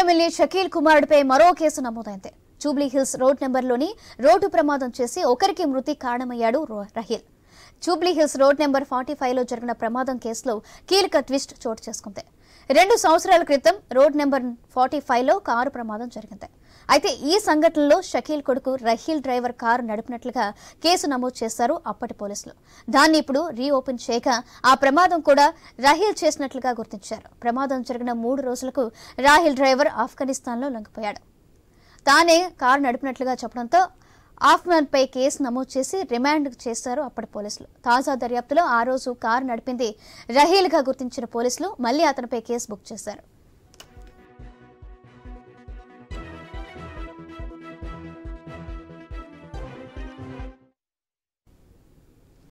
MLA Shakeel పై మరో case నమోదైంది Jubilee Hills road number లోని రోడ్డు ప్రమాదం చేసి ఒకరికి మృతి కారణమయ్యాడు Raheel Jubilee Hills road number forty లో జరిగిన ప్రమాదం కేసులో కీలక ట్విస్ట్ చోటు చేసుకుంది రెండు సంవత్సరాల క్రితం రోడ్ నెంబర్ ఫార్టీ ఫైవ్లో కారు ప్రమాదం జరిగింది అయితే ఈ సంఘటనలో షకీల్ కొడుకు రహీల్ డ్రైవర్ కారు నడిపినట్లుగా కేసు నమోదు చేశారు అప్పటి పోలీసులు దాన్ని ఇప్పుడు రీఓపెన్ చేయగా ఆ ప్రమాదం కూడా రహీల్ చేసినట్లుగా గుర్తించారు ప్రమాదం జరిగిన మూడు రోజులకు రాహిల్ డ్రైవర్ ఆఫ్ఘనిస్తాన్లో లొంగిపోయాడు తానే కారు నడిపినట్లుగా చెప్పడంతో పై కేసు నమోదు చేసి రిమాండ్ చేశారు అప్పటి పోలీసులు తాజా దర్యాప్తులో ఆ రోజు కారు నడిపింది రహీల్గా గుర్తించిన పోలీసులు మళ్లీ అతనిపై కేసు బుక్ చేశారు